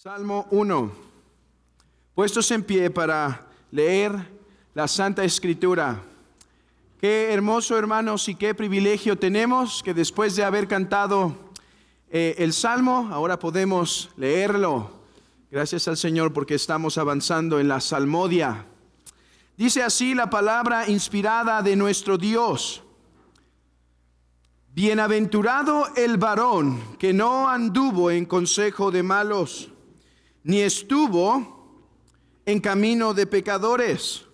Salmo 1. Puestos en pie para leer la Santa Escritura. Qué hermoso hermanos y qué privilegio tenemos que después de haber cantado eh, el Salmo, ahora podemos leerlo. Gracias al Señor porque estamos avanzando en la Salmodia. Dice así la palabra inspirada de nuestro Dios. Bienaventurado el varón que no anduvo en consejo de malos ni estuvo en camino de pecadores,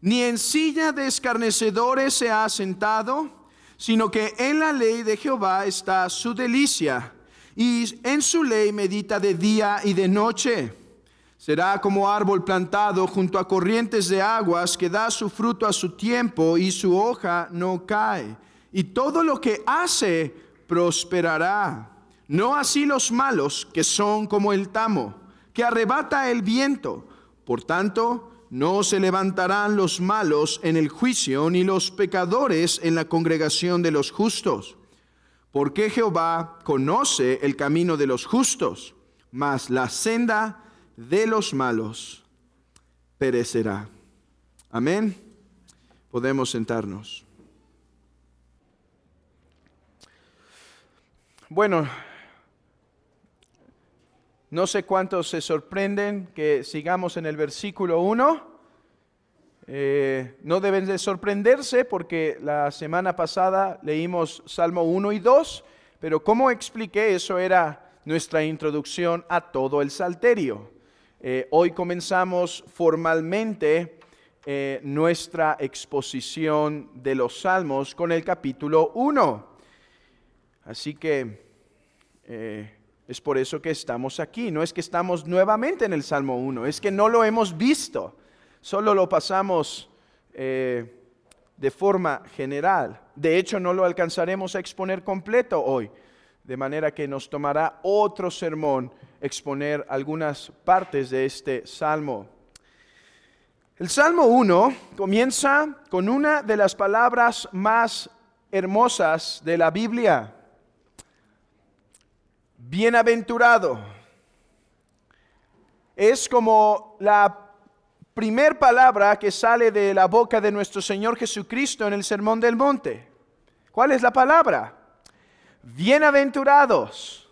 ni en silla de escarnecedores se ha sentado, sino que en la ley de Jehová está su delicia, y en su ley medita de día y de noche. Será como árbol plantado junto a corrientes de aguas que da su fruto a su tiempo y su hoja no cae. Y todo lo que hace prosperará. No así los malos que son como el tamo que arrebata el viento. Por tanto, no se levantarán los malos en el juicio, ni los pecadores en la congregación de los justos. Porque Jehová conoce el camino de los justos, mas la senda de los malos perecerá. Amén. Podemos sentarnos. Bueno, no sé cuántos se sorprenden que sigamos en el versículo 1. Eh, no deben de sorprenderse porque la semana pasada leímos Salmo 1 y 2, pero como expliqué, eso era nuestra introducción a todo el salterio. Eh, hoy comenzamos formalmente eh, nuestra exposición de los salmos con el capítulo 1. Así que... Es por eso que estamos aquí. No es que estamos nuevamente en el Salmo 1, es que no lo hemos visto. Solo lo pasamos eh, de forma general. De hecho, no lo alcanzaremos a exponer completo hoy. De manera que nos tomará otro sermón exponer algunas partes de este Salmo. El Salmo 1 comienza con una de las palabras más hermosas de la Biblia bienaventurado. Es como la primer palabra que sale de la boca de nuestro Señor Jesucristo en el Sermón del Monte. ¿Cuál es la palabra? Bienaventurados.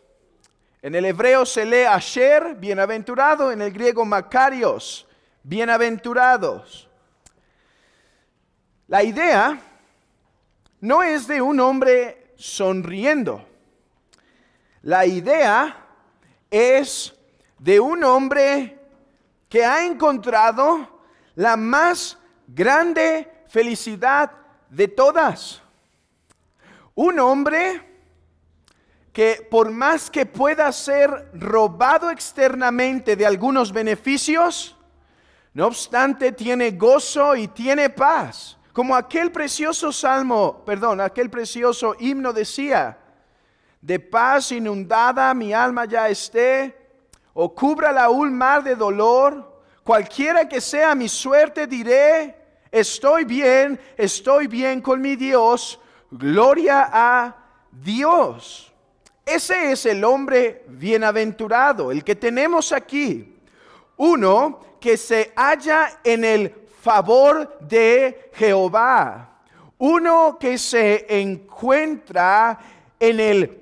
En el hebreo se lee asher, bienaventurado, en el griego macarios, bienaventurados. La idea no es de un hombre sonriendo la idea es de un hombre que ha encontrado la más grande felicidad de todas. Un hombre que por más que pueda ser robado externamente de algunos beneficios, no obstante tiene gozo y tiene paz. Como aquel precioso salmo, perdón, aquel precioso himno decía, de paz inundada mi alma ya esté, o cúbrala un mar de dolor, cualquiera que sea mi suerte diré, estoy bien, estoy bien con mi Dios, gloria a Dios. Ese es el hombre bienaventurado, el que tenemos aquí. Uno que se halla en el favor de Jehová. Uno que se encuentra en el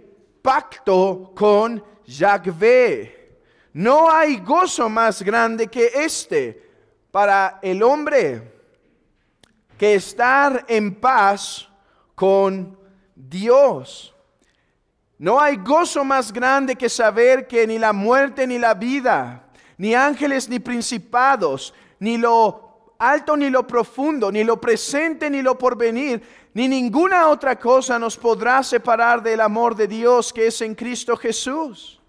pacto con Yahvé. No hay gozo más grande que este para el hombre que estar en paz con Dios. No hay gozo más grande que saber que ni la muerte ni la vida, ni ángeles ni principados, ni lo alto ni lo profundo, ni lo presente ni lo porvenir, ni ninguna otra cosa nos podrá separar del amor de Dios que es en Cristo Jesús.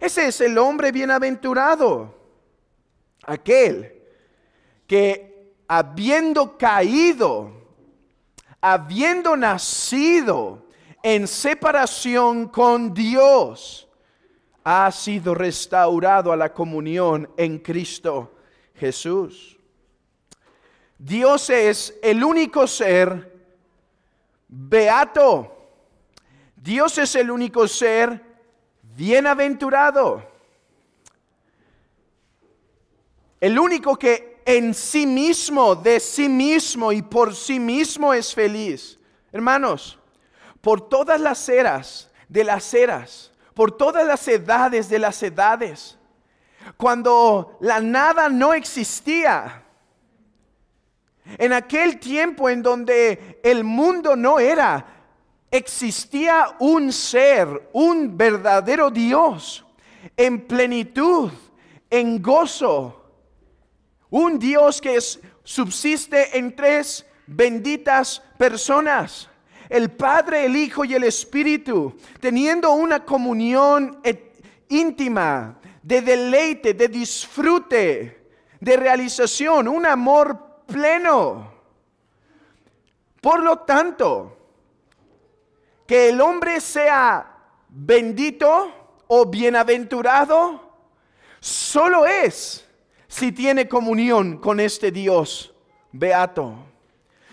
Ese es el hombre bienaventurado, aquel que habiendo caído, habiendo nacido en separación con Dios, ha sido restaurado a la comunión en Cristo Jesús. Dios es el único ser beato. Dios es el único ser bienaventurado. El único que en sí mismo, de sí mismo y por sí mismo es feliz. Hermanos, por todas las eras de las eras, por todas las edades de las edades, cuando la nada no existía, en aquel tiempo en donde el mundo no era, existía un ser, un verdadero Dios, en plenitud, en gozo. Un Dios que subsiste en tres benditas personas el Padre, el Hijo y el Espíritu, teniendo una comunión e, íntima, de deleite, de disfrute, de realización, un amor pleno. Por lo tanto, que el hombre sea bendito o bienaventurado, solo es si tiene comunión con este Dios beato.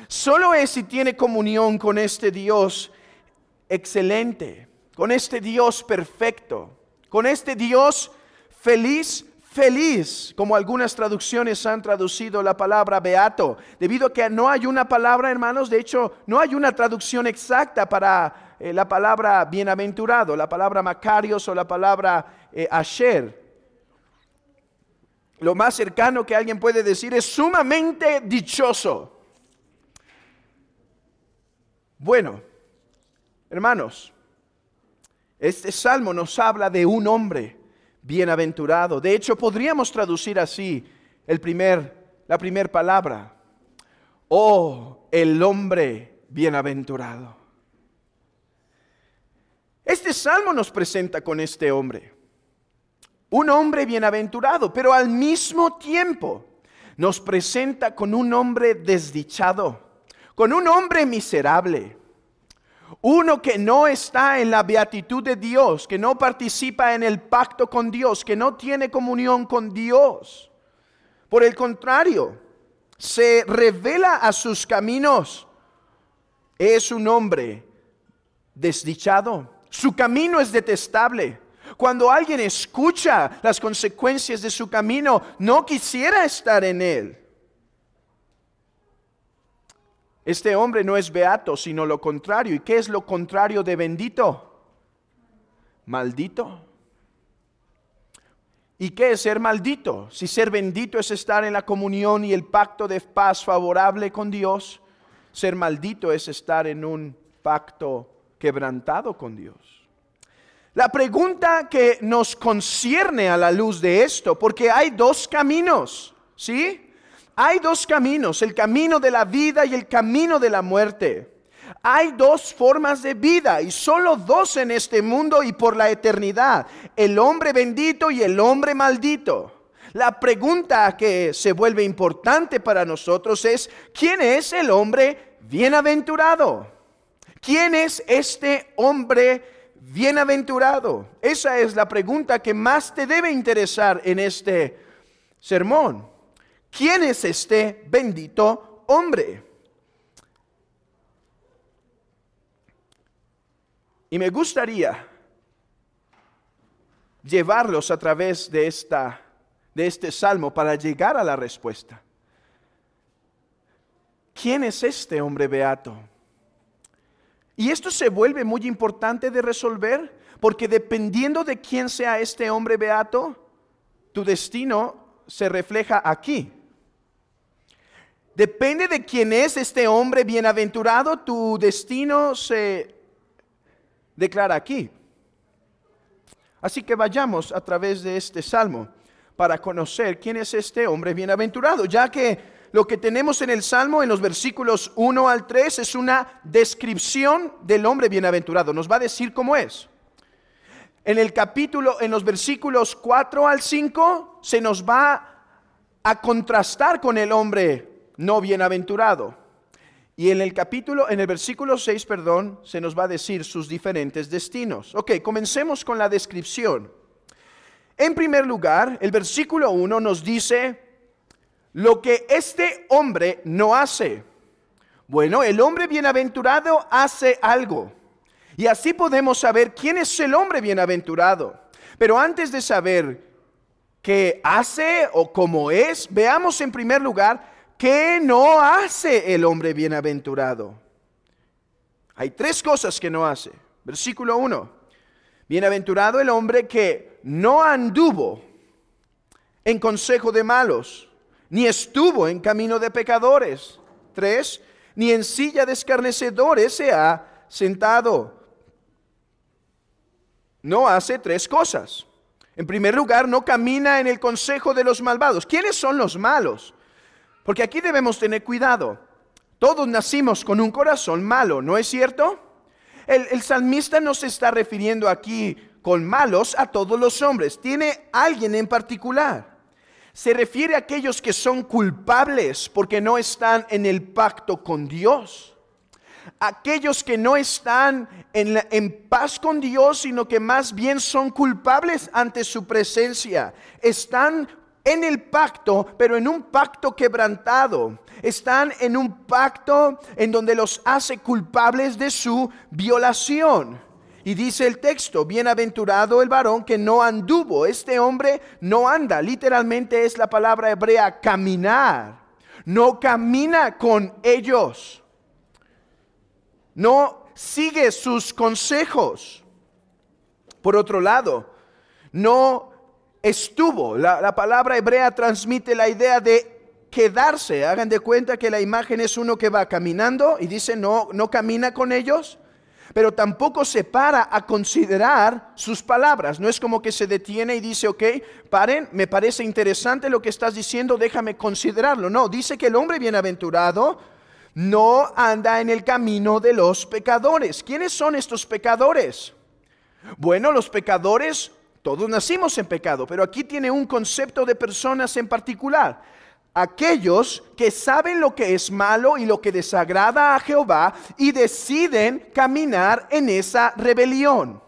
Solo es si tiene comunión con este Dios excelente, con este Dios perfecto, con este Dios feliz feliz, como algunas traducciones han traducido la palabra beato, debido a que no hay una palabra, hermanos, de hecho, no hay una traducción exacta para eh, la palabra bienaventurado, la palabra macarios o la palabra ayer. Eh, asher. Lo más cercano que alguien puede decir es sumamente dichoso. Bueno, hermanos, este salmo nos habla de un hombre bienaventurado. De hecho, podríamos traducir así el primer, la primera palabra. Oh, el hombre bienaventurado. Este salmo nos presenta con este hombre. Un hombre bienaventurado, pero al mismo tiempo nos presenta con un hombre desdichado, con un hombre miserable, uno que no está en la beatitud de Dios, que no participa en el pacto con Dios, que no tiene comunión con Dios. Por el contrario, se revela a sus caminos. Es un hombre desdichado. Su camino es detestable. Cuando alguien escucha las consecuencias de su camino, no quisiera estar en él. Este hombre no es beato, sino lo contrario. ¿Y qué es lo contrario de bendito? Maldito. ¿Y qué es ser maldito? Si ser bendito es estar en la comunión y el pacto de paz favorable con Dios, ser maldito es estar en un pacto quebrantado con Dios. La pregunta que nos concierne a la luz de esto, porque hay dos caminos, ¿sí? Hay dos caminos, el camino de la vida y el camino de la muerte. Hay dos formas de vida y solo dos en este mundo y por la eternidad, el hombre bendito y el hombre maldito. La pregunta que se vuelve importante para nosotros es, ¿quién es el hombre bienaventurado? ¿Quién es este hombre bienaventurado? Esa es la pregunta que más te debe interesar en este sermón. ¿quién es este bendito hombre? Y me gustaría llevarlos a través de, esta, de este salmo para llegar a la respuesta. ¿Quién es este hombre beato? Y esto se vuelve muy importante de resolver porque dependiendo de quién sea este hombre beato, tu destino se refleja aquí. Depende de quién es este hombre bienaventurado, tu destino se declara aquí. Así que vayamos a través de este salmo para conocer quién es este hombre bienaventurado, ya que lo que tenemos en el salmo en los versículos 1 al 3 es una descripción del hombre bienaventurado, nos va a decir cómo es. En el capítulo en los versículos 4 al 5 se nos va a contrastar con el hombre no bienaventurado. Y en el capítulo, en el versículo 6, perdón, se nos va a decir sus diferentes destinos. Ok, comencemos con la descripción. En primer lugar, el versículo 1 nos dice lo que este hombre no hace. Bueno, el hombre bienaventurado hace algo. Y así podemos saber quién es el hombre bienaventurado. Pero antes de saber qué hace o cómo es, veamos en primer lugar ¿Qué no hace el hombre bienaventurado? Hay tres cosas que no hace. Versículo 1. Bienaventurado el hombre que no anduvo en consejo de malos, ni estuvo en camino de pecadores. Tres, ni en silla de escarnecedores se ha sentado. No hace tres cosas. En primer lugar, no camina en el consejo de los malvados. ¿Quiénes son los malos? Porque aquí debemos tener cuidado. Todos nacimos con un corazón malo, ¿no es cierto? El, salmista no se está refiriendo aquí con malos a todos los hombres. Tiene alguien en particular. Se refiere a aquellos que son culpables porque no están en el pacto con Dios. Aquellos que no están en, en paz con Dios, sino que más bien son culpables ante su presencia. Están en el pacto, pero en un pacto quebrantado. Están en un pacto en donde los hace culpables de su violación. Y dice el texto, bienaventurado el varón que no anduvo, este hombre no anda, literalmente es la palabra hebrea caminar, no camina con ellos, no sigue sus consejos. Por otro lado, no estuvo. La, palabra hebrea transmite la idea de quedarse. Hagan de cuenta que la imagen es uno que va caminando y dice no, no camina con ellos, pero tampoco se para a considerar sus palabras. No es como que se detiene y dice, ok, paren, me parece interesante lo que estás diciendo, déjame considerarlo. No, dice que el hombre bienaventurado no anda en el camino de los pecadores. ¿Quiénes son estos pecadores? Bueno, los pecadores todos nacimos en pecado, pero aquí tiene un concepto de personas en particular. Aquellos que saben lo que es malo y lo que desagrada a Jehová y deciden caminar en esa rebelión.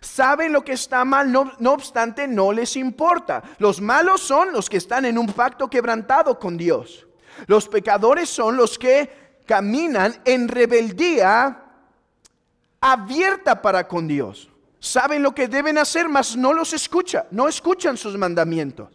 Saben lo que está mal, no, obstante no les importa. Los malos son los que están en un pacto quebrantado con Dios. Los pecadores son los que caminan en rebeldía abierta para con Dios saben lo que deben hacer, mas no los escucha, no escuchan sus mandamientos.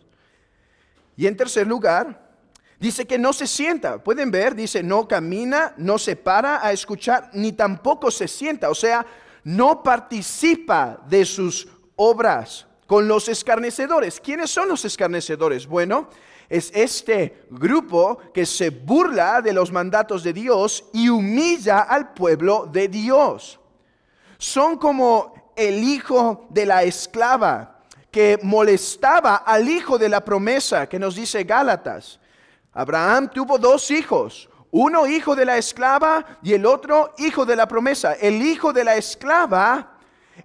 Y en tercer lugar, dice que no se sienta. Pueden ver, dice, no camina, no se para a escuchar, ni tampoco se sienta. O sea, no participa de sus obras con los escarnecedores. ¿Quiénes son los escarnecedores? Bueno, es este grupo que se burla de los mandatos de Dios y humilla al pueblo de Dios. Son como el hijo de la esclava que molestaba al hijo de la promesa que nos dice Gálatas. Abraham tuvo dos hijos, uno hijo de la esclava y el otro hijo de la promesa. El hijo de la esclava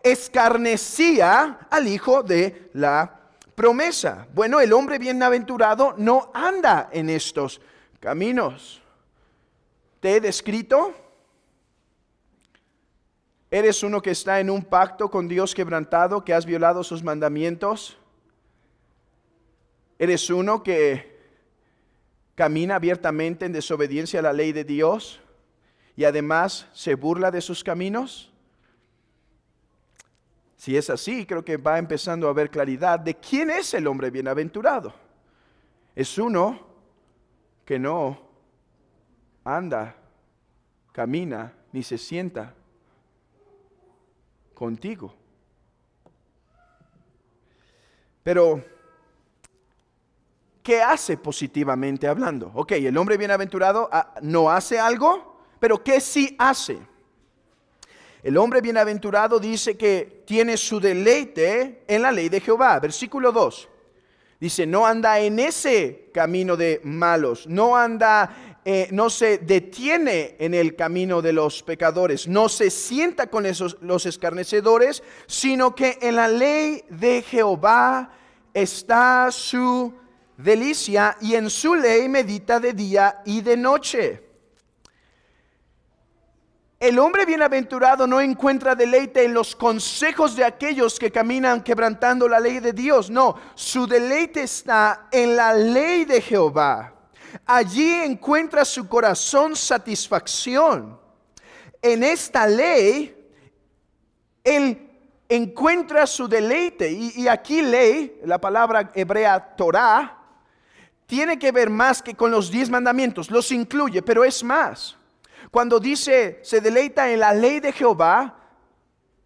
escarnecía al hijo de la promesa. Bueno, el hombre bienaventurado no anda en estos caminos. ¿Te he descrito? ¿Eres uno que está en un pacto con Dios quebrantado, que has violado sus mandamientos? ¿Eres uno que camina abiertamente en desobediencia a la ley de Dios y además se burla de sus caminos? Si es así, creo que va empezando a haber claridad de quién es el hombre bienaventurado. Es uno que no anda, camina, ni se sienta contigo. Pero, ¿qué hace positivamente hablando? Ok, el hombre bienaventurado ah, no hace algo, pero ¿qué sí hace? El hombre bienaventurado dice que tiene su deleite en la ley de Jehová. Versículo 2. Dice, no anda en ese camino de malos, no anda eh, no se detiene en el camino de los pecadores, no se sienta con esos, los escarnecedores, sino que en la ley de Jehová está su delicia y en su ley medita de día y de noche. El hombre bienaventurado no encuentra deleite en los consejos de aquellos que caminan quebrantando la ley de Dios. No, su deleite está en la ley de Jehová Allí encuentra su corazón satisfacción. En esta ley, él encuentra su deleite. Y, aquí ley, la palabra hebrea Torah, tiene que ver más que con los diez mandamientos. Los incluye, pero es más. Cuando dice, se deleita en la ley de Jehová,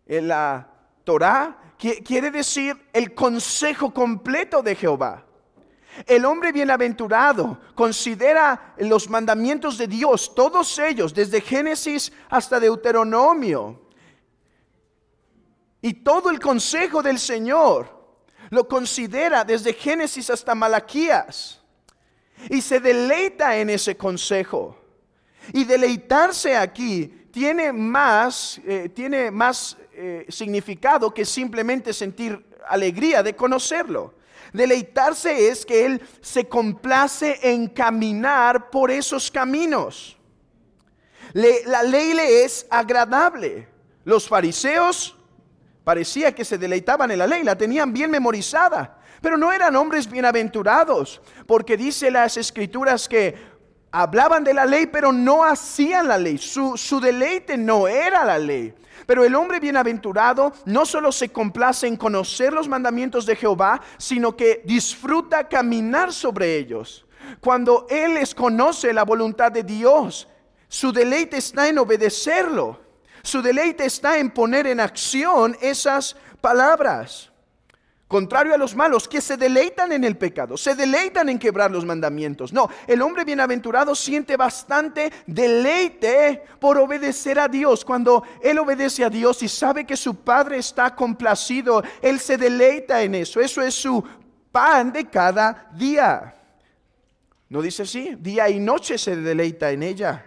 en la Torah, quiere decir el consejo completo de Jehová. El hombre bienaventurado considera los mandamientos de Dios, todos ellos, desde Génesis hasta Deuteronomio. Y todo el consejo del Señor lo considera desde Génesis hasta Malaquías. Y se deleita en ese consejo. Y deleitarse aquí tiene más, eh, tiene más eh, significado que simplemente sentir alegría de conocerlo. Deleitarse es que Él se complace en caminar por esos caminos. la ley le es agradable. Los fariseos parecía que se deleitaban en la ley, la tenían bien memorizada. Pero no eran hombres bienaventurados, porque dice las escrituras que hablaban de la ley, pero no hacían la ley. Su, deleite no era la ley. Pero el hombre bienaventurado no solo se complace en conocer los mandamientos de Jehová, sino que disfruta caminar sobre ellos. Cuando Él les conoce la voluntad de Dios, su deleite está en obedecerlo. Su deleite está en poner en acción esas palabras. Contrario a los malos que se deleitan en el pecado, se deleitan en quebrar los mandamientos. No, el hombre bienaventurado siente bastante deleite por obedecer a Dios. Cuando él obedece a Dios y sabe que su Padre está complacido, él se deleita en eso. Eso es su pan de cada día. ¿No dice así? Día y noche se deleita en ella.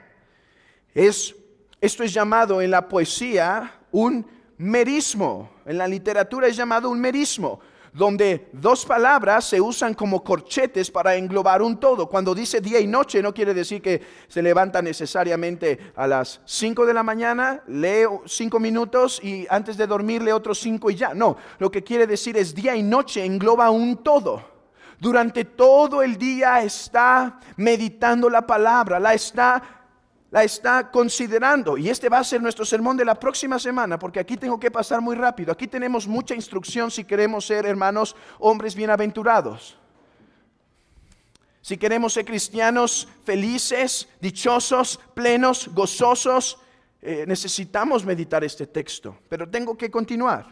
Es, esto es llamado en la poesía un merismo. En la literatura es llamado un merismo donde dos palabras se usan como corchetes para englobar un todo. Cuando dice día y noche, no quiere decir que se levanta necesariamente a las 5 de la mañana, lee 5 minutos y antes de dormir lee otros 5 y ya. No, lo que quiere decir es día y noche engloba un todo durante todo el día está meditando la palabra, la está la está considerando. Y este va a ser nuestro sermón de la próxima semana, porque aquí tengo que pasar muy rápido. Aquí tenemos mucha instrucción si queremos ser, hermanos, hombres bienaventurados. Si queremos ser cristianos felices, dichosos, plenos, gozosos, eh, necesitamos meditar este texto. Pero tengo que continuar.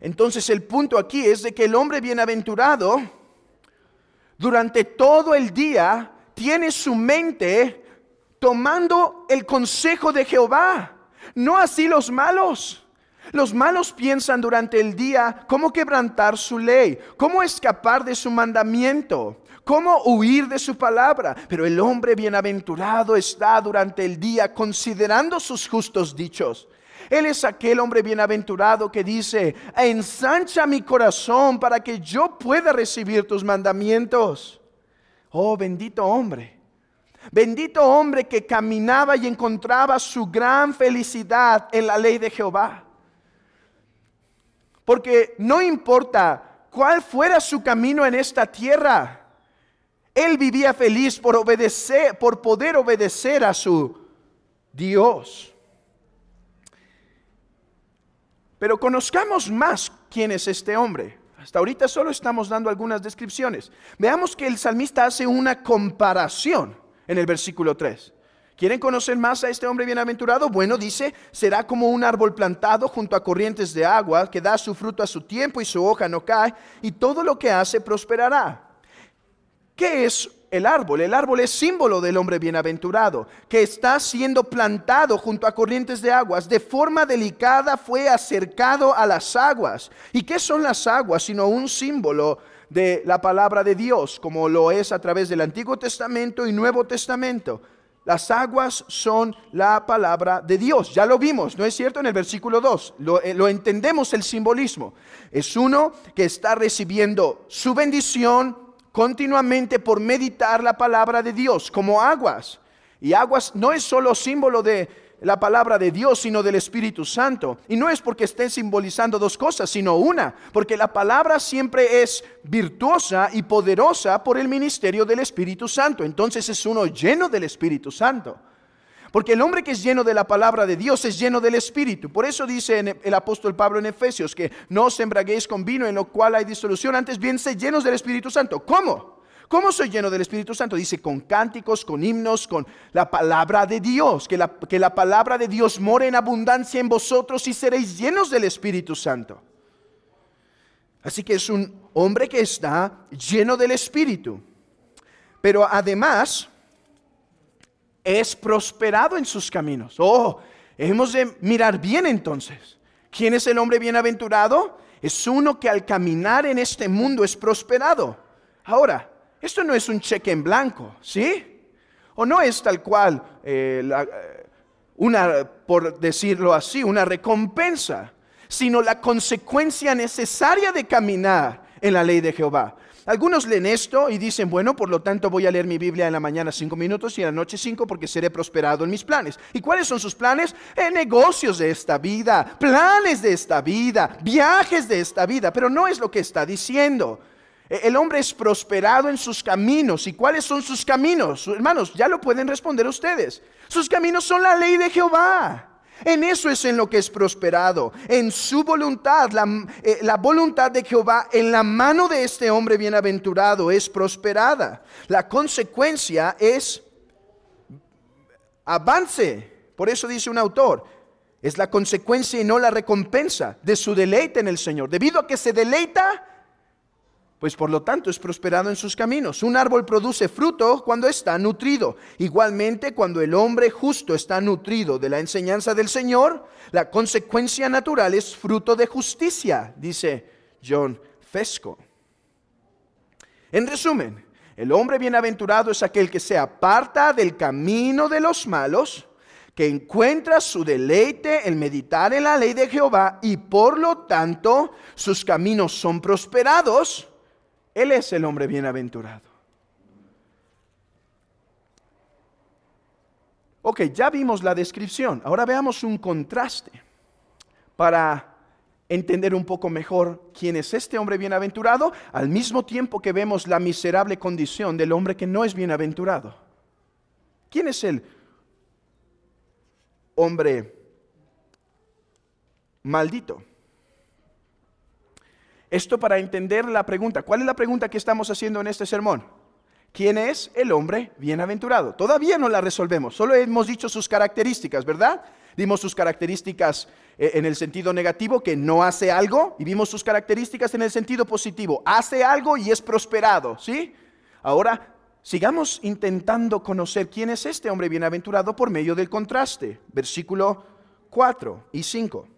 Entonces el punto aquí es de que el hombre bienaventurado durante todo el día tiene su mente tomando el consejo de Jehová, no así los malos. Los malos piensan durante el día cómo quebrantar su ley, cómo escapar de su mandamiento, cómo huir de su palabra. Pero el hombre bienaventurado está durante el día considerando sus justos dichos. Él es aquel hombre bienaventurado que dice, ensancha mi corazón para que yo pueda recibir tus mandamientos. Oh bendito hombre Bendito hombre que caminaba y encontraba su gran felicidad en la ley de Jehová. Porque no importa cuál fuera su camino en esta tierra, él vivía feliz por obedecer, por poder obedecer a su Dios. Pero conozcamos más quién es este hombre. Hasta ahorita solo estamos dando algunas descripciones. Veamos que el salmista hace una comparación en el versículo 3. ¿Quieren conocer más a este hombre bienaventurado? Bueno, dice, será como un árbol plantado junto a corrientes de agua, que da su fruto a su tiempo y su hoja no cae, y todo lo que hace prosperará. ¿Qué es el árbol? El árbol es símbolo del hombre bienaventurado, que está siendo plantado junto a corrientes de aguas. De forma delicada fue acercado a las aguas. ¿Y qué son las aguas? Sino un símbolo de la palabra de Dios, como lo es a través del Antiguo Testamento y Nuevo Testamento. Las aguas son la palabra de Dios. Ya lo vimos, ¿no es cierto? En el versículo 2. Eh, lo, entendemos el simbolismo. Es uno que está recibiendo su bendición continuamente por meditar la palabra de Dios como aguas. Y aguas no es solo símbolo de la palabra de Dios, sino del Espíritu Santo. Y no es porque esté simbolizando dos cosas, sino una, porque la palabra siempre es virtuosa y poderosa por el ministerio del Espíritu Santo. Entonces es uno lleno del Espíritu Santo. Porque el hombre que es lleno de la palabra de Dios es lleno del Espíritu. Por eso dice el apóstol Pablo en Efesios que no os embraguéis con vino en lo cual hay disolución, antes bien se llenos del Espíritu Santo. ¿Cómo? ¿Cómo soy lleno del Espíritu Santo? Dice, con cánticos, con himnos, con la palabra de Dios, que la, que la palabra de Dios more en abundancia en vosotros y seréis llenos del Espíritu Santo. Así que es un hombre que está lleno del Espíritu. Pero además es prosperado en sus caminos. Oh, hemos de mirar bien entonces. ¿Quién es el hombre bienaventurado? Es uno que al caminar en este mundo es prosperado. Ahora, esto no es un cheque en blanco, ¿sí? O no es tal cual, eh, eh, una, por decirlo así, una recompensa, sino la consecuencia necesaria de caminar en la ley de Jehová. Algunos leen esto y dicen, bueno, por lo tanto voy a leer mi Biblia en la mañana cinco minutos y en la noche cinco porque seré prosperado en mis planes. ¿Y cuáles son sus planes? Eh, negocios de esta vida, planes de esta vida, viajes de esta vida, pero no es lo que está diciendo. Eh, el hombre es prosperado en sus caminos. ¿Y cuáles son sus caminos? Hermanos, ya lo pueden responder ustedes. Sus caminos son la ley de Jehová. En eso es en lo que es prosperado, en su voluntad, la, eh, la, voluntad de Jehová en la mano de este hombre bienaventurado es prosperada. La consecuencia es avance. Por eso dice un autor, es la consecuencia y no la recompensa de su deleite en el Señor. Debido a que se deleita, pues por lo tanto es prosperado en sus caminos. Un árbol produce fruto cuando está nutrido. Igualmente, cuando el hombre justo está nutrido de la enseñanza del Señor, la consecuencia natural es fruto de justicia, dice John Fesco. En resumen, el hombre bienaventurado es aquel que se aparta del camino de los malos, que encuentra su deleite en meditar en la ley de Jehová y por lo tanto sus caminos son prosperados él es el hombre bienaventurado. Ok, ya vimos la descripción. Ahora veamos un contraste para entender un poco mejor quién es este hombre bienaventurado, al mismo tiempo que vemos la miserable condición del hombre que no es bienaventurado. ¿Quién es el hombre maldito? Esto para entender la pregunta. ¿Cuál es la pregunta que estamos haciendo en este sermón? ¿Quién es el hombre bienaventurado? Todavía no la resolvemos, solo hemos dicho sus características, ¿verdad? Dimos sus características eh, en el sentido negativo, que no hace algo, y vimos sus características en el sentido positivo, hace algo y es prosperado, ¿sí? Ahora, sigamos intentando conocer quién es este hombre bienaventurado por medio del contraste, versículo 4 y 5.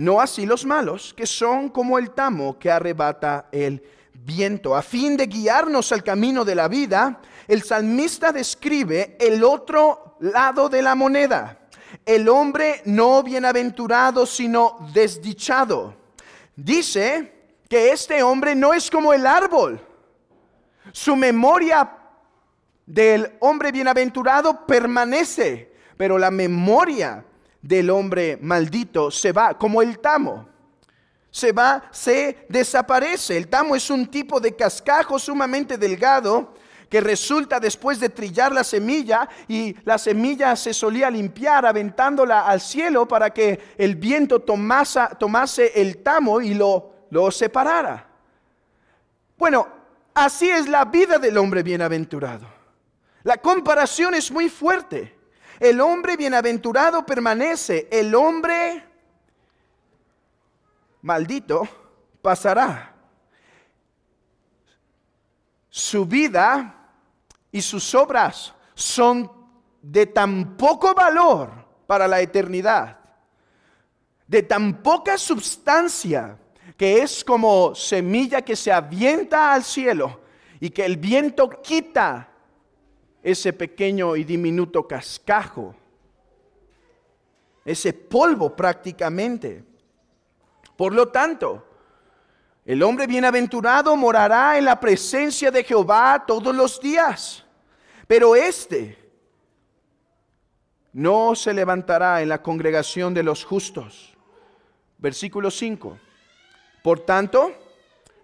no así los malos, que son como el tamo que arrebata el viento. A fin de guiarnos al camino de la vida, el salmista describe el otro lado de la moneda. El hombre no bienaventurado, sino desdichado. Dice que este hombre no es como el árbol. Su memoria del hombre bienaventurado permanece, pero la memoria del hombre maldito se va, como el tamo. Se va, se desaparece. El tamo es un tipo de cascajo sumamente delgado que resulta después de trillar la semilla y la semilla se solía limpiar aventándola al cielo para que el viento tomase, tomase el tamo y lo, lo separara. Bueno, así es la vida del hombre bienaventurado. La comparación es muy fuerte. El hombre bienaventurado permanece, el hombre maldito pasará. Su vida y sus obras son de tan poco valor para la eternidad, de tan poca sustancia que es como semilla que se avienta al cielo y que el viento quita ese pequeño y diminuto cascajo, ese polvo prácticamente. Por lo tanto, el hombre bienaventurado morará en la presencia de Jehová todos los días, pero este. no se levantará en la congregación de los justos. Versículo 5. Por tanto,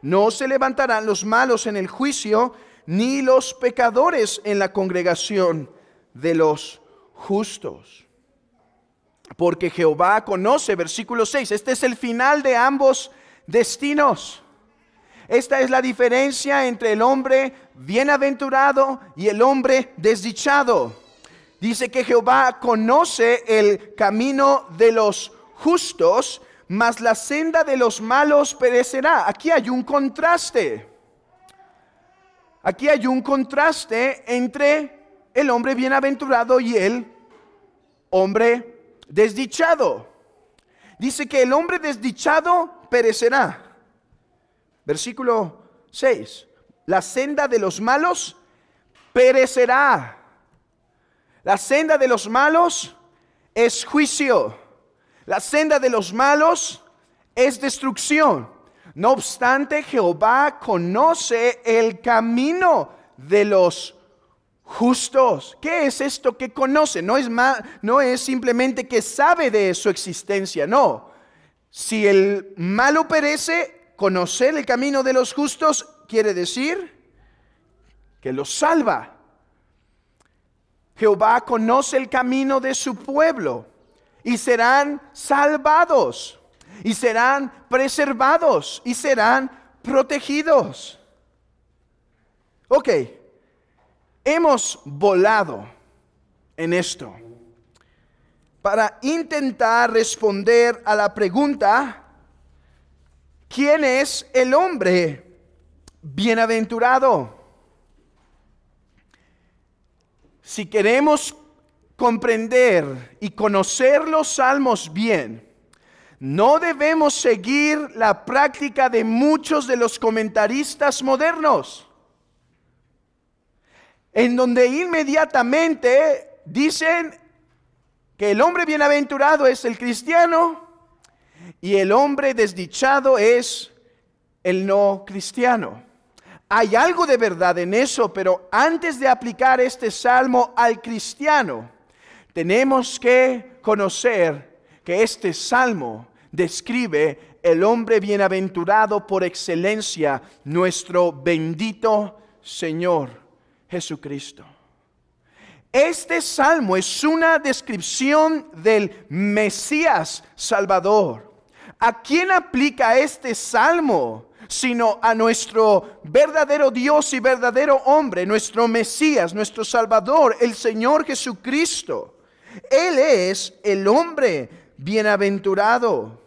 no se levantarán los malos en el juicio, ni los pecadores en la congregación de los justos. Porque Jehová conoce, versículo 6, este es el final de ambos destinos. Esta es la diferencia entre el hombre bienaventurado y el hombre desdichado. Dice que Jehová conoce el camino de los justos, mas la senda de los malos perecerá. Aquí hay un contraste. Aquí hay un contraste entre el hombre bienaventurado y el hombre desdichado. Dice que el hombre desdichado perecerá. Versículo 6. La senda de los malos perecerá. La senda de los malos es juicio. La senda de los malos es destrucción. No obstante, Jehová conoce el camino de los justos. ¿Qué es esto que conoce? No es, más, no es simplemente que sabe de su existencia, no. Si el malo perece, conocer el camino de los justos quiere decir que los salva. Jehová conoce el camino de su pueblo y serán salvados y serán preservados y serán protegidos. Ok, hemos volado en esto para intentar responder a la pregunta, ¿quién es el hombre bienaventurado? Si queremos comprender y conocer los salmos bien, no debemos seguir la práctica de muchos de los comentaristas modernos, en donde inmediatamente dicen que el hombre bienaventurado es el cristiano y el hombre desdichado es el no cristiano. Hay algo de verdad en eso, pero antes de aplicar este salmo al cristiano, tenemos que conocer que este salmo describe el hombre bienaventurado por excelencia, nuestro bendito Señor Jesucristo. Este salmo es una descripción del Mesías Salvador. ¿A quién aplica este salmo? Sino a nuestro verdadero Dios y verdadero hombre, nuestro Mesías, nuestro Salvador, el Señor Jesucristo. Él es el hombre bienaventurado.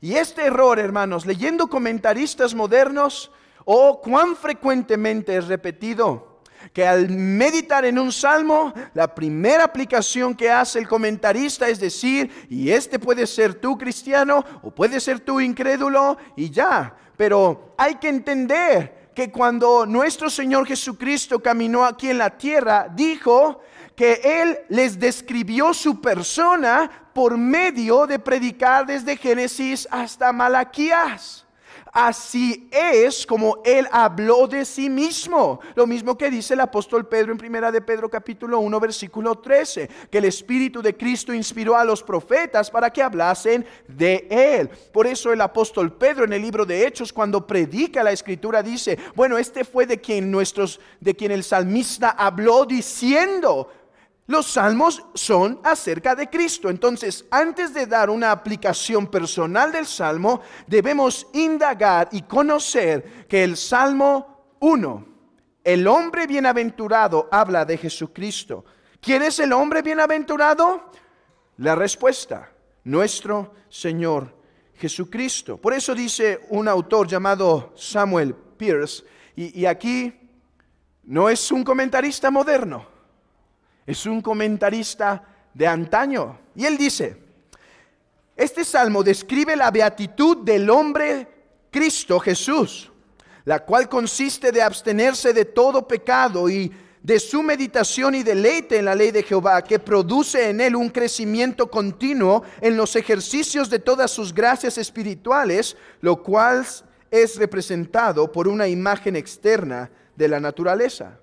Y este error, hermanos, leyendo comentaristas modernos, oh, cuán frecuentemente es repetido que al meditar en un salmo, la primera aplicación que hace el comentarista es decir, y este puede ser tú cristiano o puede ser tú incrédulo, y ya, pero hay que entender que cuando nuestro Señor Jesucristo caminó aquí en la tierra, dijo que Él les describió su persona por medio de predicar desde Génesis hasta Malaquías. Así es como él habló de sí mismo. Lo mismo que dice el apóstol Pedro en primera de Pedro capítulo 1 versículo 13, que el espíritu de Cristo inspiró a los profetas para que hablasen de él. Por eso el apóstol Pedro en el libro de Hechos cuando predica la escritura dice, bueno, este fue de quien nuestros de quien el salmista habló diciendo, los salmos son acerca de Cristo. Entonces, antes de dar una aplicación personal del salmo, debemos indagar y conocer que el salmo 1, el hombre bienaventurado, habla de Jesucristo. ¿Quién es el hombre bienaventurado? La respuesta, nuestro Señor Jesucristo. Por eso dice un autor llamado Samuel Pierce, y, y aquí no es un comentarista moderno es un comentarista de antaño. Y él dice, este salmo describe la beatitud del hombre Cristo Jesús, la cual consiste de abstenerse de todo pecado y de su meditación y deleite en la ley de Jehová, que produce en él un crecimiento continuo en los ejercicios de todas sus gracias espirituales, lo cual es representado por una imagen externa de la naturaleza.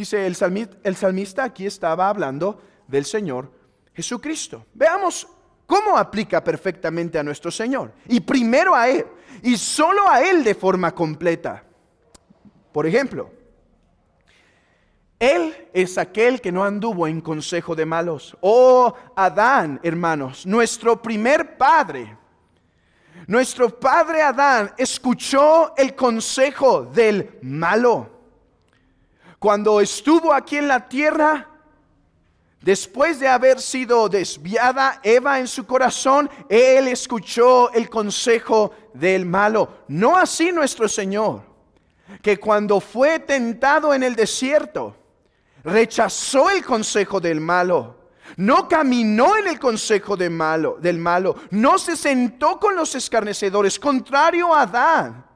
Dice, el salmista, el salmista aquí estaba hablando del Señor Jesucristo. Veamos cómo aplica perfectamente a nuestro Señor. Y primero a Él, y solo a Él de forma completa. Por ejemplo, él es aquel que no anduvo en consejo de malos. Oh Adán, hermanos, nuestro primer padre. Nuestro padre Adán escuchó el consejo del malo. Cuando estuvo aquí en la tierra, Después de haber sido desviada Eva en su corazón, él escuchó el consejo del malo. No así nuestro Señor, que cuando fue tentado en el desierto, rechazó el consejo del malo. No caminó en el consejo de malo, del malo, no se sentó con los escarnecedores, contrario a Adán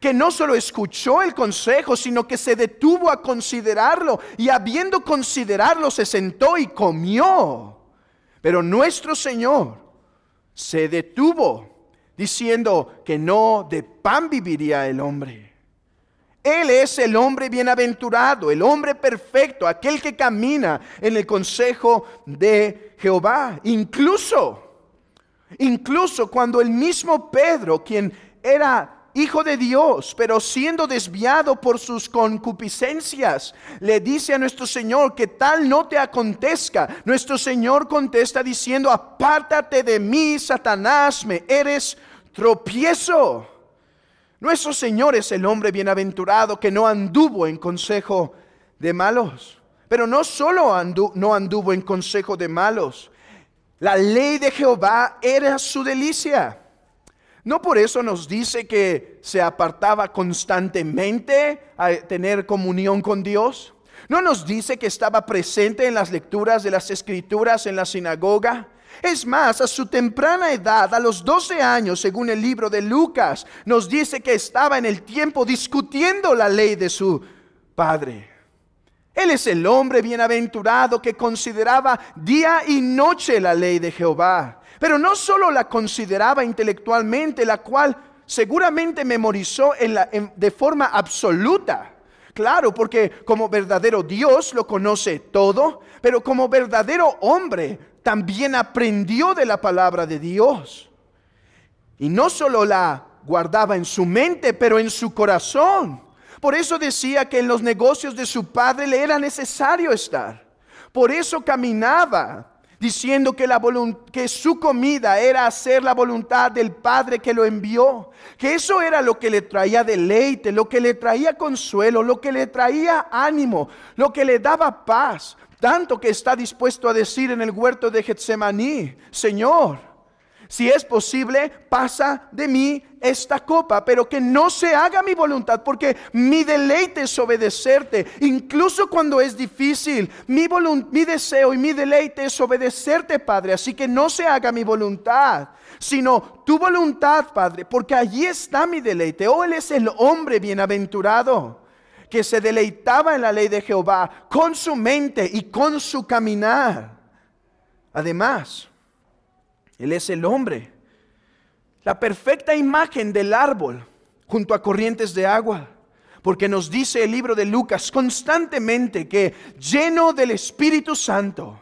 que no solo escuchó el consejo, sino que se detuvo a considerarlo y habiendo considerarlo se sentó y comió. Pero nuestro Señor se detuvo diciendo que no de pan viviría el hombre. Él es el hombre bienaventurado, el hombre perfecto, aquel que camina en el consejo de Jehová. Incluso, incluso cuando el mismo Pedro, quien era hijo de Dios, pero siendo desviado por sus concupiscencias, le dice a nuestro Señor que tal no te acontezca. Nuestro Señor contesta diciendo, apártate de mí, Satanás, me eres tropiezo. Nuestro Señor es el hombre bienaventurado que no anduvo en consejo de malos, pero no solo no anduvo en consejo de malos. La ley de Jehová era su delicia no por eso nos dice que se apartaba constantemente a tener comunión con Dios. No nos dice que estaba presente en las lecturas de las escrituras en la sinagoga. Es más, a su temprana edad, a los 12 años, según el libro de Lucas, nos dice que estaba en el tiempo discutiendo la ley de su padre. Él es el hombre bienaventurado que consideraba día y noche la ley de Jehová pero no solo la consideraba intelectualmente, la cual seguramente memorizó de forma absoluta. Claro, porque como verdadero Dios lo conoce todo, pero como verdadero hombre también aprendió de la palabra de Dios. Y no solo la guardaba en su mente, pero en su corazón. Por eso decía que en los negocios de su padre le era necesario estar. Por eso caminaba diciendo que, la que su comida era hacer la voluntad del Padre que lo envió, que eso era lo que le traía deleite, lo que le traía consuelo, lo que le traía ánimo, lo que le daba paz, tanto que está dispuesto a decir en el huerto de Getsemaní, Señor, si es posible, pasa de mí esta copa, pero que no se haga mi voluntad, porque mi deleite es obedecerte, incluso cuando es difícil. Mi, mi deseo y mi deleite es obedecerte, Padre, así que no se haga mi voluntad, sino tu voluntad, Padre, porque allí está mi deleite. Oh, Él es el hombre bienaventurado que se deleitaba en la ley de Jehová con su mente y con su caminar. Además, él es el hombre. La perfecta imagen del árbol junto a corrientes de agua. Porque nos dice el libro de Lucas constantemente que lleno del Espíritu Santo,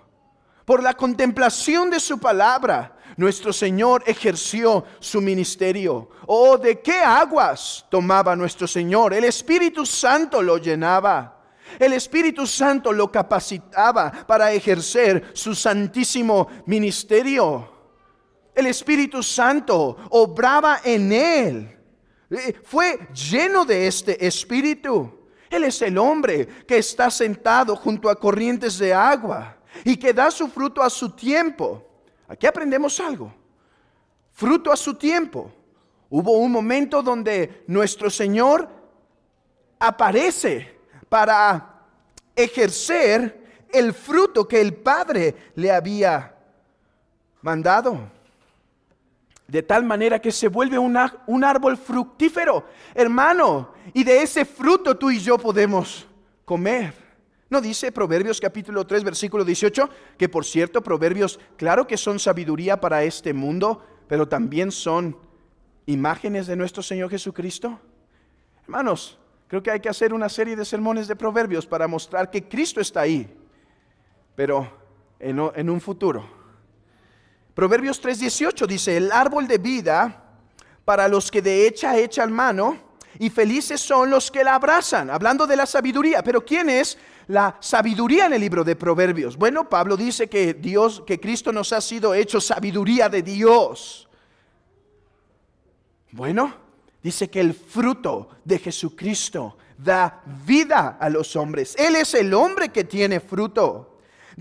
por la contemplación de su palabra, nuestro Señor ejerció su ministerio. Oh, de qué aguas tomaba nuestro Señor. El Espíritu Santo lo llenaba. El Espíritu Santo lo capacitaba para ejercer su santísimo ministerio el Espíritu Santo obraba en él. Eh, fue lleno de este Espíritu. Él es el hombre que está sentado junto a corrientes de agua y que da su fruto a su tiempo. Aquí aprendemos algo. Fruto a su tiempo. Hubo un momento donde nuestro Señor aparece para ejercer el fruto que el Padre le había mandado de tal manera que se vuelve un árbol fructífero, hermano, y de ese fruto tú y yo podemos comer. ¿No dice Proverbios capítulo 3, versículo 18? Que por cierto, Proverbios, claro que son sabiduría para este mundo, pero también son imágenes de nuestro Señor Jesucristo. Hermanos, creo que hay que hacer una serie de sermones de Proverbios para mostrar que Cristo está ahí, pero en un futuro Proverbios 3:18 dice, el árbol de vida para los que de hecha echan mano, y felices son los que la abrazan, hablando de la sabiduría. Pero ¿quién es la sabiduría en el libro de Proverbios? Bueno, Pablo dice que Dios, que Cristo nos ha sido hecho sabiduría de Dios. Bueno, dice que el fruto de Jesucristo da vida a los hombres. Él es el hombre que tiene fruto.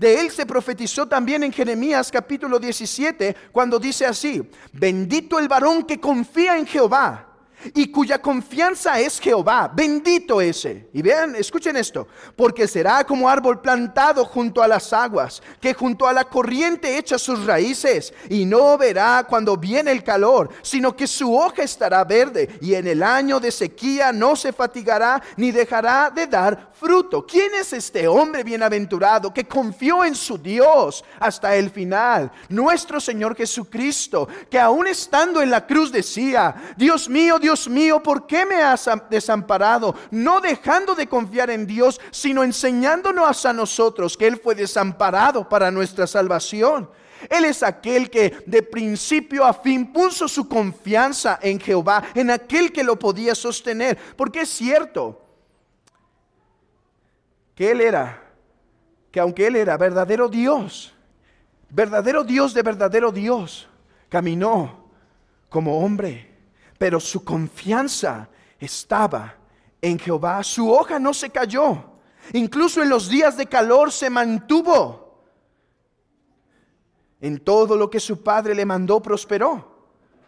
De él se profetizó también en Jeremías capítulo 17, cuando dice así, bendito el varón que confía en Jehová y cuya confianza es Jehová. Bendito ese. Y vean, escuchen esto, porque será como árbol plantado junto a las aguas, que junto a la corriente echa sus raíces y no verá cuando viene el calor, sino que su hoja estará verde y en el año de sequía no se fatigará ni dejará de dar fruto. ¿Quién es este hombre bienaventurado que confió en su Dios hasta el final? Nuestro Señor Jesucristo, que aún estando en la cruz decía, Dios mío, Dios Dios mío, ¿por qué me has desamparado? No dejando de confiar en Dios, sino enseñándonos a nosotros que Él fue desamparado para nuestra salvación. Él es aquel que de principio a fin puso su confianza en Jehová, en aquel que lo podía sostener. Porque es cierto que Él era, que aunque Él era verdadero Dios, verdadero Dios de verdadero Dios, caminó como hombre pero su confianza estaba en Jehová. Su hoja no se cayó. Incluso en los días de calor se mantuvo. En todo lo que su padre le mandó prosperó.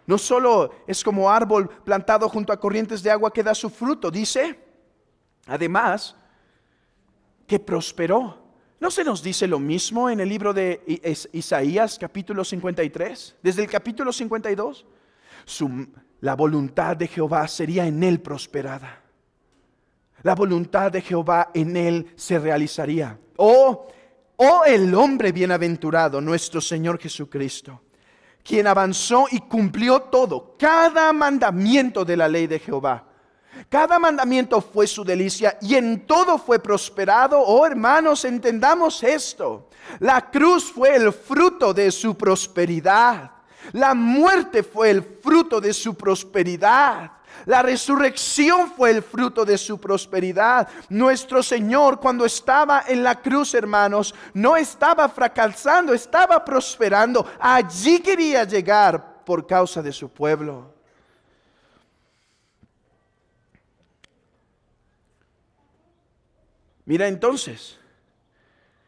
No solo es como árbol plantado junto a corrientes de agua que da su fruto, dice, además, que prosperó. ¿No se nos dice lo mismo en el libro de Isaías capítulo 53? Desde el capítulo 52, su, la voluntad de Jehová sería en él prosperada. La voluntad de Jehová en él se realizaría. Oh, oh el hombre bienaventurado, nuestro Señor Jesucristo, quien avanzó y cumplió todo, cada mandamiento de la ley de Jehová. Cada mandamiento fue su delicia y en todo fue prosperado. Oh hermanos, entendamos esto. La cruz fue el fruto de su prosperidad. La muerte fue el fruto de su prosperidad. La resurrección fue el fruto de su prosperidad. Nuestro Señor cuando estaba en la cruz, hermanos, no estaba fracasando, estaba prosperando. Allí quería llegar por causa de su pueblo. Mira entonces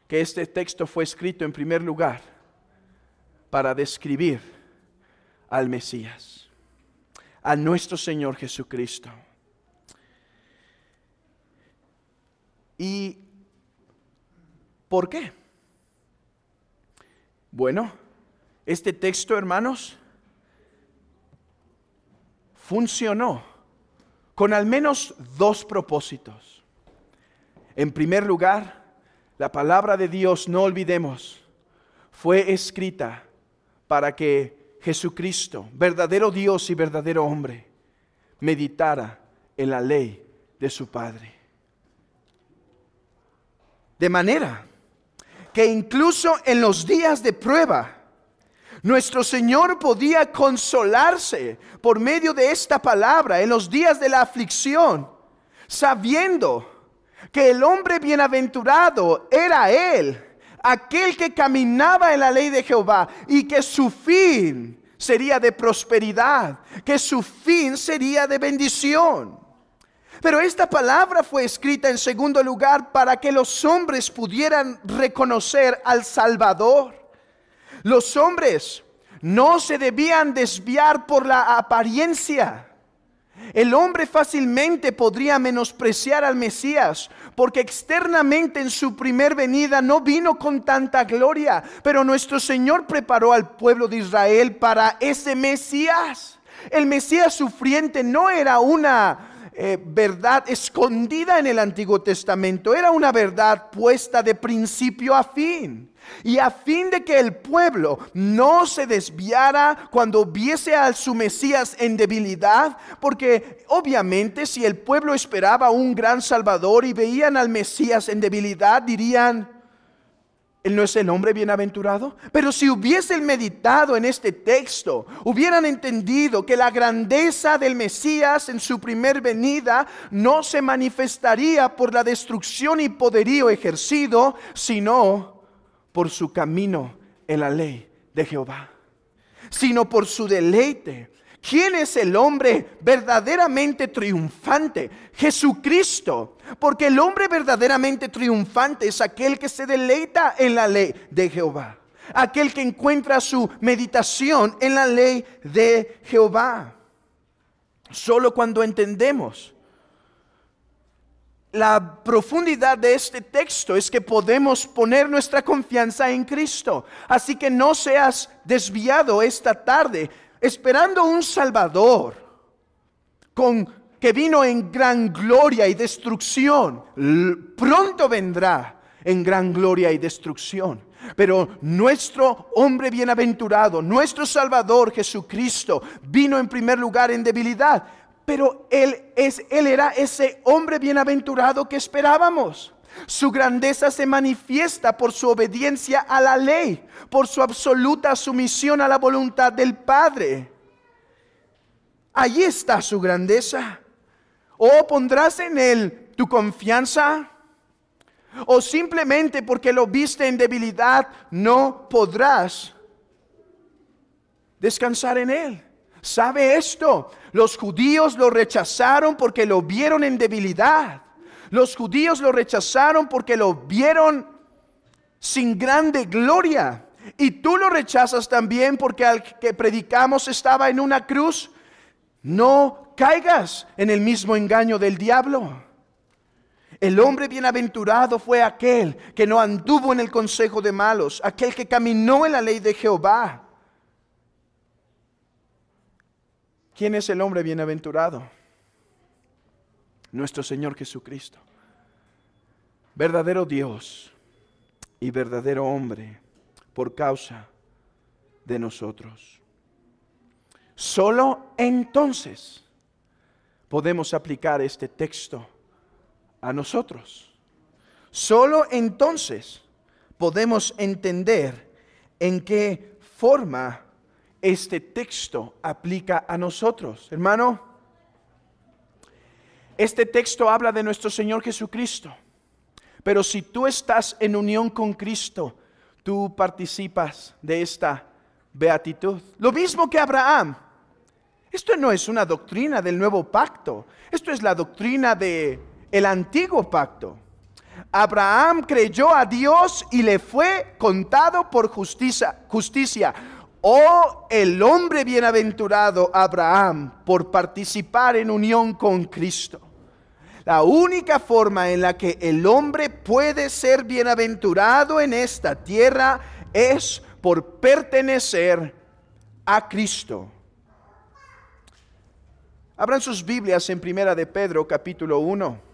que este texto fue escrito en primer lugar para describir al Mesías, a nuestro Señor Jesucristo. ¿Y por qué? Bueno, este texto, hermanos, funcionó con al menos dos propósitos. En primer lugar, la palabra de Dios, no olvidemos, fue escrita para que Jesucristo, verdadero Dios y verdadero hombre, meditara en la ley de su Padre. De manera que incluso en los días de prueba, nuestro Señor podía consolarse por medio de esta palabra en los días de la aflicción, sabiendo que el hombre bienaventurado era Él aquel que caminaba en la ley de Jehová y que su fin sería de prosperidad, que su fin sería de bendición. Pero esta palabra fue escrita en segundo lugar para que los hombres pudieran reconocer al Salvador. Los hombres no se debían desviar por la apariencia. El hombre fácilmente podría menospreciar al Mesías, porque externamente en su primer venida no vino con tanta gloria, pero nuestro Señor preparó al pueblo de Israel para ese Mesías. El Mesías sufriente no era una eh, verdad escondida en el Antiguo Testamento, era una verdad puesta de principio a fin y a fin de que el pueblo no se desviara cuando viese a su Mesías en debilidad, porque obviamente si el pueblo esperaba un gran Salvador y veían al Mesías en debilidad, dirían, él no es el hombre bienaventurado. Pero si hubiesen meditado en este texto, hubieran entendido que la grandeza del Mesías en su primer venida no se manifestaría por la destrucción y poderío ejercido, sino por su camino en la ley de Jehová, sino por su deleite. ¿Quién es el hombre verdaderamente triunfante? Jesucristo. Porque el hombre verdaderamente triunfante es aquel que se deleita en la ley de Jehová. Aquel que encuentra su meditación en la ley de Jehová. Solo cuando entendemos la profundidad de este texto es que podemos poner nuestra confianza en Cristo. Así que no seas desviado esta tarde esperando un Salvador con que vino en gran gloria y destrucción. Pronto vendrá en gran gloria y destrucción. Pero nuestro hombre bienaventurado, nuestro Salvador Jesucristo, vino en primer lugar en debilidad, pero él, es, él era ese hombre bienaventurado que esperábamos. Su grandeza se manifiesta por su obediencia a la ley, por su absoluta sumisión a la voluntad del Padre. Allí está su grandeza. O pondrás en él tu confianza, o simplemente porque lo viste en debilidad, no podrás descansar en él. Sabe esto, los judíos lo rechazaron porque lo vieron en debilidad. Los judíos lo rechazaron porque lo vieron sin grande gloria. Y tú lo rechazas también porque al que predicamos estaba en una cruz. No caigas en el mismo engaño del diablo. El hombre bienaventurado fue aquel que no anduvo en el consejo de malos, aquel que caminó en la ley de Jehová ¿Quién es el hombre bienaventurado? Nuestro Señor Jesucristo. Verdadero Dios y verdadero hombre por causa de nosotros. Solo entonces podemos aplicar este texto a nosotros. Solo entonces podemos entender en qué forma este texto aplica a nosotros. Hermano, este texto habla de nuestro Señor Jesucristo, pero si tú estás en unión con Cristo, tú participas de esta beatitud. Lo mismo que Abraham. Esto no es una doctrina del nuevo pacto, esto es la doctrina de el antiguo pacto. Abraham creyó a Dios y le fue contado por justicia, justicia. Oh, el hombre bienaventurado Abraham por participar en unión con Cristo. La única forma en la que el hombre puede ser bienaventurado en esta tierra es por pertenecer a Cristo. Abran sus Biblias en Primera de Pedro capítulo 1.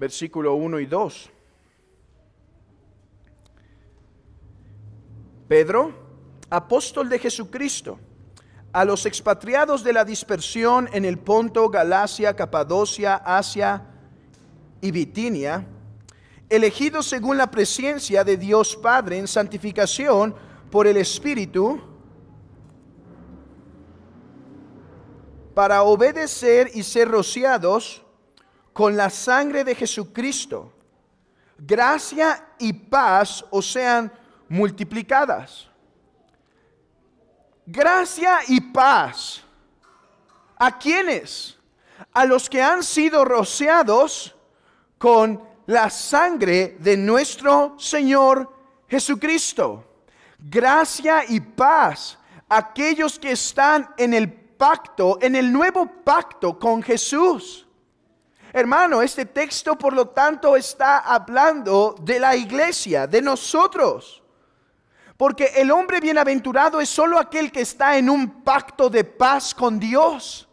versículo 1 y 2. Pedro, apóstol de Jesucristo, a los expatriados de la dispersión en el Ponto, Galacia, Capadocia, Asia y Bitinia, elegidos según la presencia de Dios Padre en santificación por el Espíritu, para obedecer y ser rociados con la sangre de Jesucristo, gracia y paz O sean multiplicadas. Gracia y paz. ¿A quiénes? A los que han sido rociados con la sangre de nuestro Señor Jesucristo. Gracia y paz a aquellos que están en el pacto, en el nuevo pacto con Jesús. Hermano, este texto por lo tanto está hablando de la iglesia, de nosotros. Porque el hombre bienaventurado es solo aquel que está en un pacto de paz con Dios.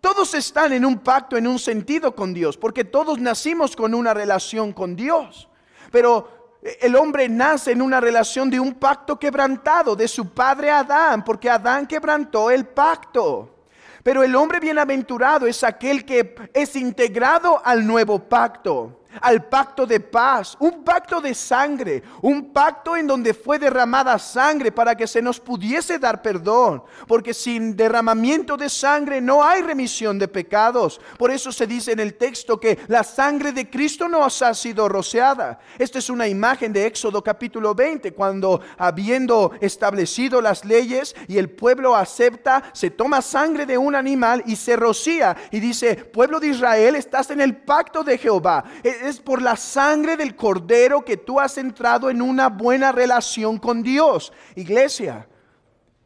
Todos están en un pacto, en un sentido con Dios, porque todos nacimos con una relación con Dios. Pero eh, el hombre nace en una relación de un pacto quebrantado de su padre Adán, porque Adán quebrantó el pacto. Pero el hombre bienaventurado es aquel que es integrado al nuevo pacto al pacto de paz, un pacto de sangre, un pacto en donde fue derramada sangre para que se nos pudiese dar perdón, porque sin derramamiento de sangre no hay remisión de pecados. Por eso se dice en el texto que la sangre de Cristo no ha sido rociada. Esta es una imagen de Éxodo capítulo 20, cuando habiendo establecido las leyes y el pueblo acepta, se toma sangre de un animal y se rocía y dice, pueblo de Israel, estás en el pacto de Jehová es por la sangre del cordero que tú has entrado en una buena relación con Dios. Iglesia,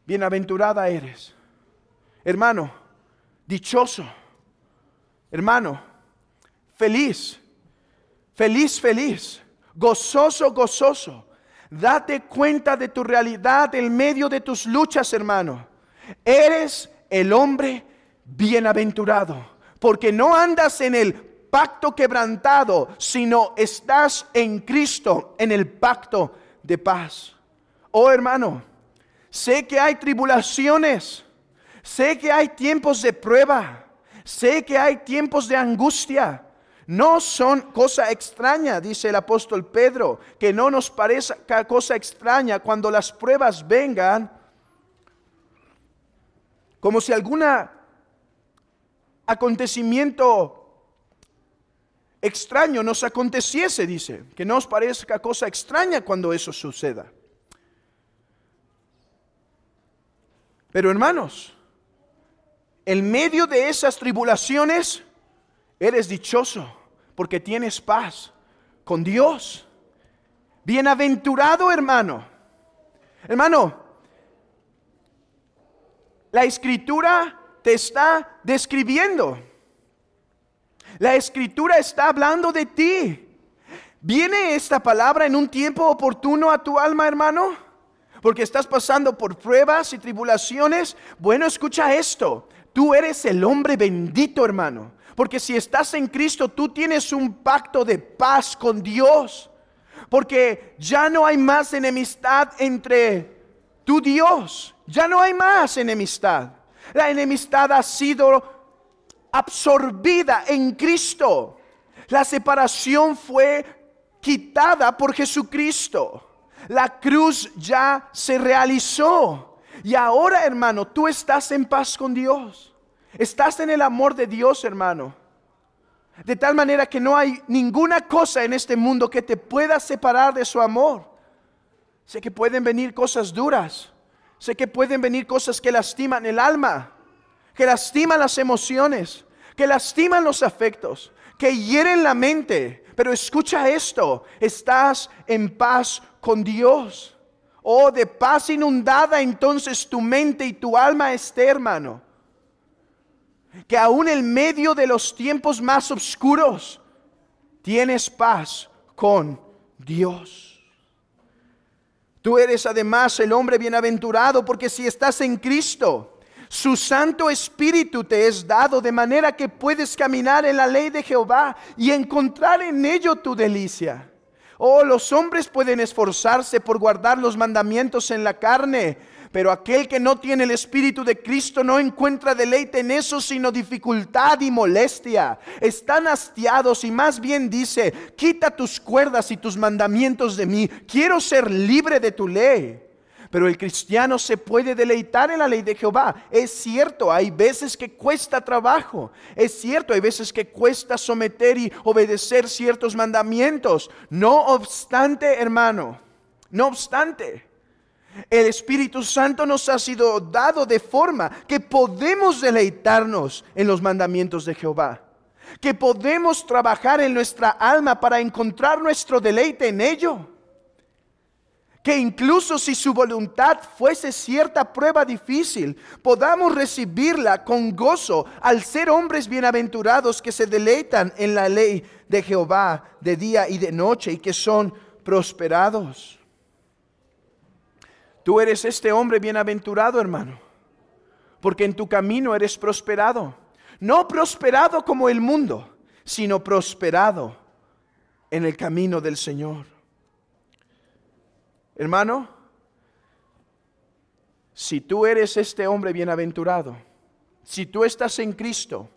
bienaventurada eres. Hermano, dichoso. Hermano, feliz. Feliz, feliz. Gozoso, gozoso. Date cuenta de tu realidad en medio de tus luchas, hermano. Eres el hombre bienaventurado. Porque no andas en el pacto quebrantado, sino estás en Cristo, en el pacto de paz. Oh hermano, sé que hay tribulaciones, sé que hay tiempos de prueba, sé que hay tiempos de angustia. No son cosa extraña, dice el apóstol Pedro, que no nos parezca cosa extraña cuando las pruebas vengan, como si algún acontecimiento extraño nos aconteciese, dice, que no os parezca cosa extraña cuando eso suceda. Pero hermanos, en medio de esas tribulaciones, eres dichoso porque tienes paz con Dios. Bienaventurado hermano. Hermano, la escritura te está describiendo la escritura está hablando de ti. ¿Viene esta palabra en un tiempo oportuno a tu alma, hermano? Porque estás pasando por pruebas y tribulaciones. Bueno, escucha esto. Tú eres el hombre bendito, hermano. Porque si estás en Cristo, tú tienes un pacto de paz con Dios. Porque ya no hay más enemistad entre tu Dios. Ya no hay más enemistad. La enemistad ha sido absorbida en Cristo. La separación fue quitada por Jesucristo. La cruz ya se realizó. Y ahora, hermano, tú estás en paz con Dios. Estás en el amor de Dios, hermano. De tal manera que no hay ninguna cosa en este mundo que te pueda separar de su amor. Sé que pueden venir cosas duras. Sé que pueden venir cosas que lastiman el alma que lastiman las emociones, que lastiman los afectos, que hieren la mente. Pero escucha esto, estás en paz con Dios. Oh, de paz inundada entonces tu mente y tu alma esté, hermano. Que aún en medio de los tiempos más oscuros, tienes paz con Dios. Tú eres además el hombre bienaventurado porque si estás en Cristo, su Santo Espíritu te es dado de manera que puedes caminar en la ley de Jehová y encontrar en ello tu delicia. Oh, los hombres pueden esforzarse por guardar los mandamientos en la carne, pero aquel que no tiene el Espíritu de Cristo no encuentra deleite en eso, sino dificultad y molestia. Están hastiados y más bien dice, quita tus cuerdas y tus mandamientos de mí. Quiero ser libre de tu ley pero el cristiano se puede deleitar en la ley de Jehová. Es cierto, hay veces que cuesta trabajo, es cierto, hay veces que cuesta someter y obedecer ciertos mandamientos. No obstante, hermano, no obstante. El Espíritu Santo nos ha sido dado de forma que podemos deleitarnos en los mandamientos de Jehová que podemos trabajar en nuestra alma para encontrar nuestro deleite en ello que incluso si su voluntad fuese cierta prueba difícil, podamos recibirla con gozo al ser hombres bienaventurados que se deleitan en la ley de Jehová de día y de noche y que son prosperados. Tú eres este hombre bienaventurado, hermano, porque en tu camino eres prosperado. No prosperado como el mundo, sino prosperado en el camino del Señor. Hermano, si tú eres este hombre bienaventurado, si tú estás en Cristo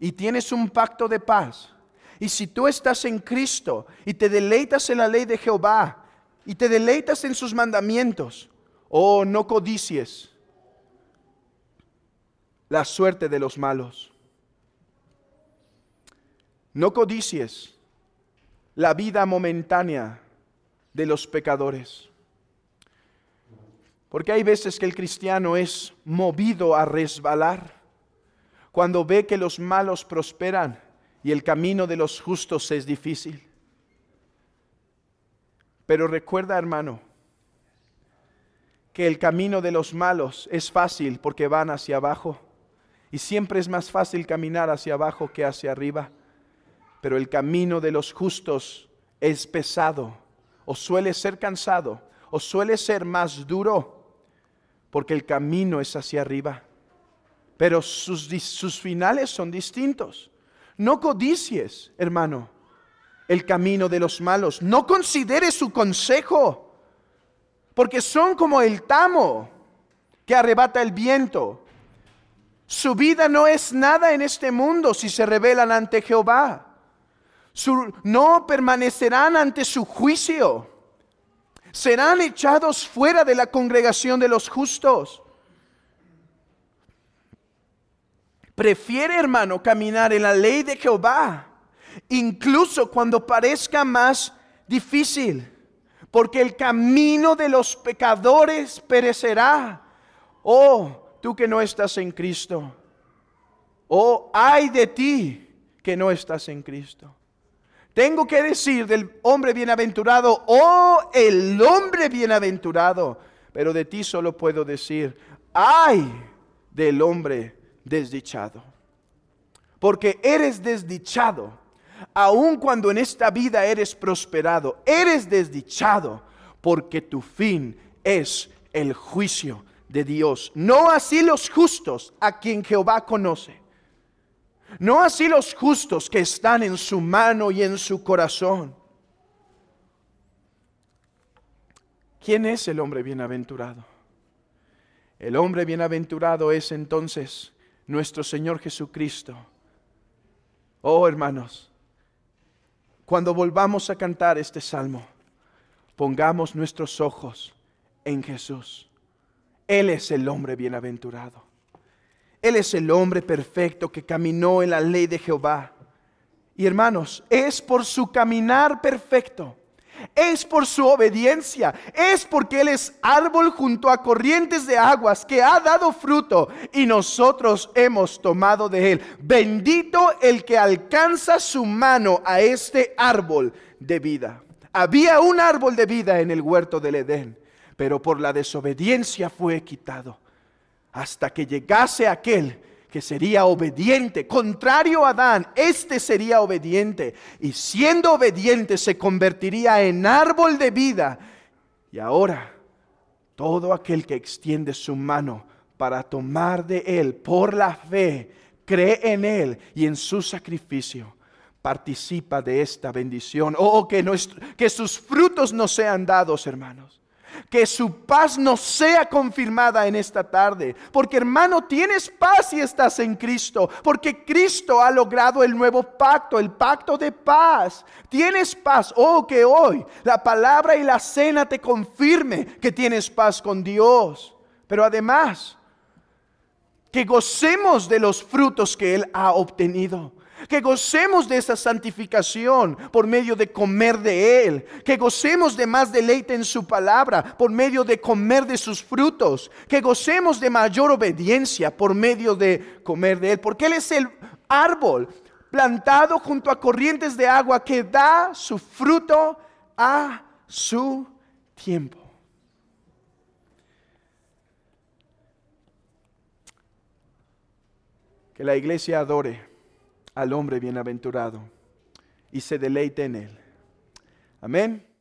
y tienes un pacto de paz, y si tú estás en Cristo y te deleitas en la ley de Jehová y te deleitas en sus mandamientos, oh, no codicies la suerte de los malos. No codicies la vida momentánea de los pecadores. Porque hay veces que el cristiano es movido a resbalar cuando ve que los malos prosperan y el camino de los justos es difícil. Pero recuerda, hermano, que el camino de los malos es fácil porque van hacia abajo. Y siempre es más fácil caminar hacia abajo que hacia arriba. Pero el camino de los justos es pesado, o suele ser cansado, o suele ser más duro porque el camino es hacia arriba. Pero sus, sus finales son distintos. No codicies, hermano, el camino de los malos. No consideres su consejo, porque son como el tamo que arrebata el viento. Su vida no es nada en este mundo si se rebelan ante Jehová. no permanecerán ante su juicio serán echados fuera de la congregación de los justos. Prefiere, hermano, caminar en la ley de Jehová, incluso cuando parezca más difícil, porque el camino de los pecadores perecerá. Oh, tú que no estás en Cristo. Oh, ay de ti que no estás en Cristo. Tengo que decir del hombre bienaventurado, oh el hombre bienaventurado, pero de ti solo puedo decir, ay del hombre desdichado. Porque eres desdichado, aun cuando en esta vida eres prosperado, eres desdichado, porque tu fin es el juicio de Dios. No así los justos a quien Jehová conoce. No así los justos que están en su mano y en su corazón. ¿Quién es el hombre bienaventurado? El hombre bienaventurado es entonces nuestro Señor Jesucristo. Oh hermanos, cuando volvamos a cantar este salmo, pongamos nuestros ojos en Jesús. Él es el hombre bienaventurado. Él es el hombre perfecto que caminó en la ley de Jehová. Y hermanos, es por su caminar perfecto, es por su obediencia, es porque Él es árbol junto a corrientes de aguas que ha dado fruto y nosotros hemos tomado de Él. Bendito el que alcanza su mano a este árbol de vida. Había un árbol de vida en el huerto del Edén, pero por la desobediencia fue quitado hasta que llegase aquel que sería obediente. Contrario a Adán, este sería obediente. Y siendo obediente se convertiría en árbol de vida. Y ahora, todo aquel que extiende su mano para tomar de él por la fe, cree en él y en su sacrificio, participa de esta bendición. Oh, que, que sus frutos no sean dados, hermanos que su paz no sea confirmada en esta tarde. Porque hermano, tienes paz si estás en Cristo. Porque Cristo ha logrado el nuevo pacto, el pacto de paz. Tienes paz. Oh, que hoy la palabra y la cena te confirme que tienes paz con Dios. Pero además, que gocemos de los frutos que Él ha obtenido que gocemos de esa santificación por medio de comer de Él, que gocemos de más deleite en su palabra por medio de comer de sus frutos, que gocemos de mayor obediencia por medio de comer de Él, porque Él es el árbol plantado junto a corrientes de agua que da su fruto a su tiempo. Que la iglesia adore al hombre bienaventurado y se deleite en él. Amén.